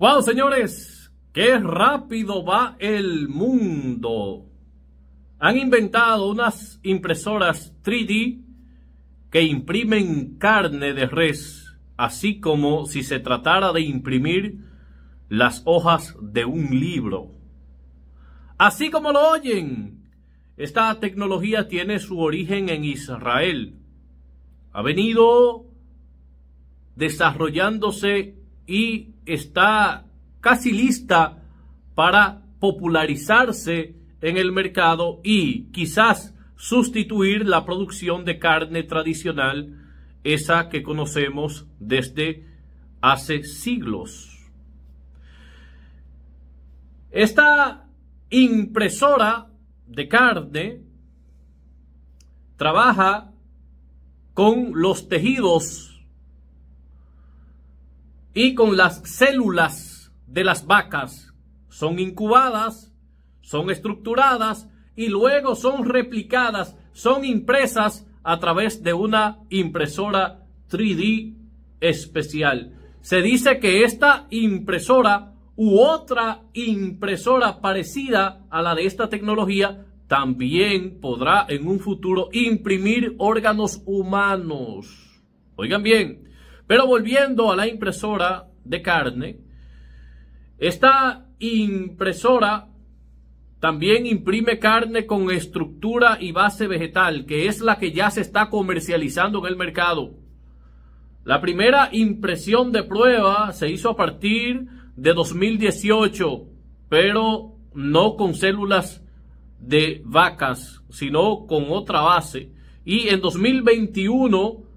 Wow, señores, qué rápido va el mundo. Han inventado unas impresoras 3D que imprimen carne de res, así como si se tratara de imprimir las hojas de un libro. Así como lo oyen, esta tecnología tiene su origen en Israel. Ha venido desarrollándose y está casi lista para popularizarse en el mercado y quizás sustituir la producción de carne tradicional, esa que conocemos desde hace siglos. Esta impresora de carne trabaja con los tejidos y con las células de las vacas son incubadas, son estructuradas y luego son replicadas, son impresas a través de una impresora 3D especial. Se dice que esta impresora u otra impresora parecida a la de esta tecnología también podrá en un futuro imprimir órganos humanos. Oigan bien, pero volviendo a la impresora de carne, esta impresora también imprime carne con estructura y base vegetal, que es la que ya se está comercializando en el mercado. La primera impresión de prueba se hizo a partir de 2018, pero no con células de vacas, sino con otra base. Y en 2021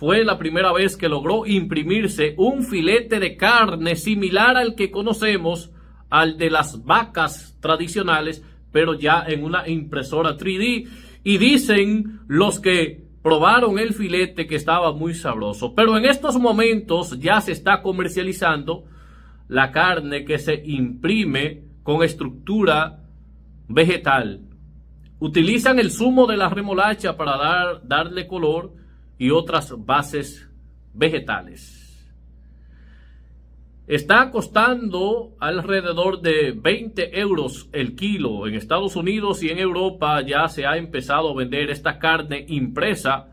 fue la primera vez que logró imprimirse un filete de carne similar al que conocemos, al de las vacas tradicionales, pero ya en una impresora 3D. Y dicen los que probaron el filete que estaba muy sabroso. Pero en estos momentos ya se está comercializando la carne que se imprime con estructura vegetal. Utilizan el zumo de la remolacha para darle color y otras bases vegetales. Está costando alrededor de 20 euros el kilo. En Estados Unidos y en Europa ya se ha empezado a vender esta carne impresa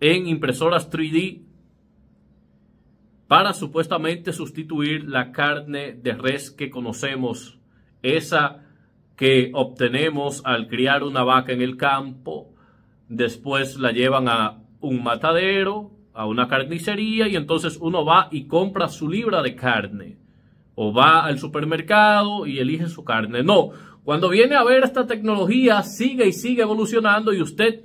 en impresoras 3D para supuestamente sustituir la carne de res que conocemos, esa que obtenemos al criar una vaca en el campo, después la llevan a un matadero, a una carnicería y entonces uno va y compra su libra de carne o va al supermercado y elige su carne. No, cuando viene a ver esta tecnología sigue y sigue evolucionando y usted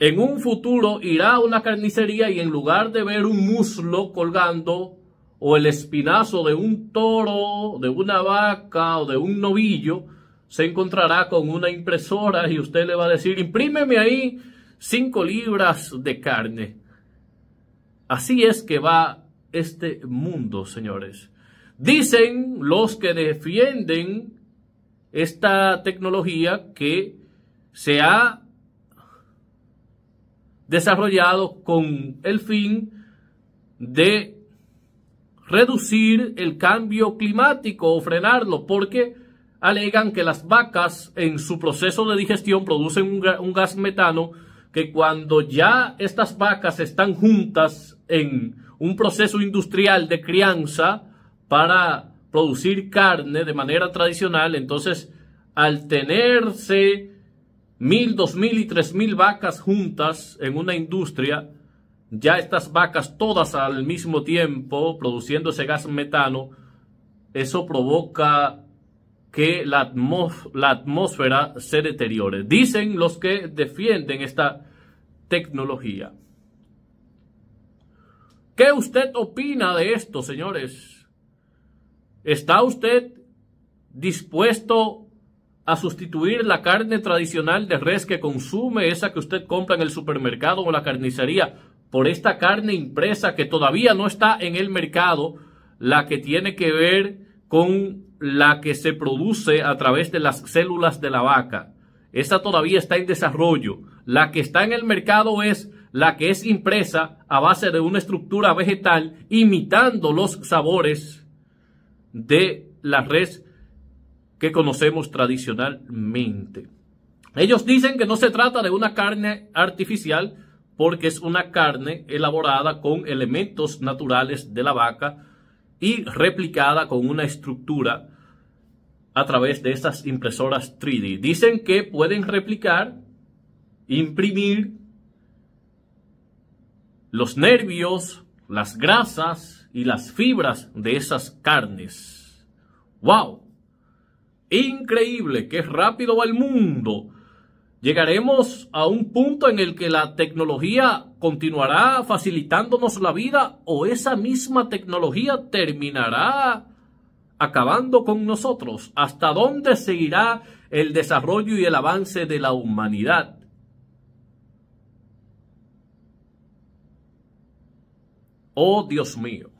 en un futuro irá a una carnicería y en lugar de ver un muslo colgando o el espinazo de un toro, de una vaca o de un novillo, se encontrará con una impresora y usted le va a decir, imprímeme ahí cinco libras de carne. Así es que va este mundo, señores. Dicen los que defienden esta tecnología que se ha desarrollado con el fin de reducir el cambio climático o frenarlo, porque alegan que las vacas en su proceso de digestión producen un, gas metano que cuando ya estas vacas están juntas en un proceso industrial de crianza para producir carne de manera tradicional, entonces al tenerse mil, dos mil y tres mil vacas juntas en una industria, ya estas vacas todas al mismo tiempo produciendo ese gas metano, eso provoca que la, atmósfera se deteriore. Dicen los que defienden esta tecnología. ¿Qué usted opina de esto, señores? ¿Está usted dispuesto a sustituir la carne tradicional de res que consume, esa que usted compra en el supermercado o la carnicería, por esta carne impresa que todavía no está en el mercado, la que tiene que ver con la que se produce a través de las células de la vaca. Esa todavía está en desarrollo. La que está en el mercado es la que es impresa a base de una estructura vegetal imitando los sabores de la res que conocemos tradicionalmente. Ellos dicen que no se trata de una carne artificial porque es una carne elaborada con elementos naturales de la vaca y replicada con una estructura a través de estas impresoras 3D. Dicen que pueden replicar, imprimir los nervios, las grasas y las fibras de esas carnes. ¡Wow! Increíble, qué rápido va el mundo. Llegaremos a un punto en el que la tecnología continuará facilitándonos la vida o esa misma tecnología terminará acabando con nosotros. ¿Hasta dónde seguirá el desarrollo y el avance de la humanidad? Oh Dios mío.